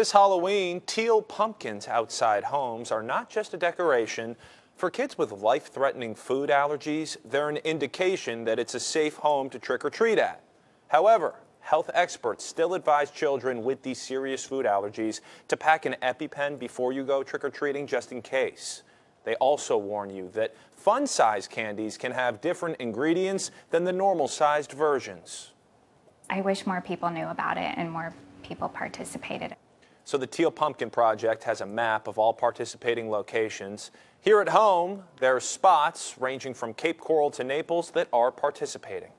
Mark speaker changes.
Speaker 1: This Halloween, teal pumpkins outside homes are not just a decoration. For kids with life-threatening food allergies, they're an indication that it's a safe home to trick-or-treat at. However, health experts still advise children with these serious food allergies to pack an EpiPen before you go trick-or-treating just in case. They also warn you that fun-sized candies can have different ingredients than the normal-sized versions.
Speaker 2: I wish more people knew about it and more people participated.
Speaker 1: So the Teal Pumpkin Project has a map of all participating locations. Here at home, there are spots ranging from Cape Coral to Naples that are participating.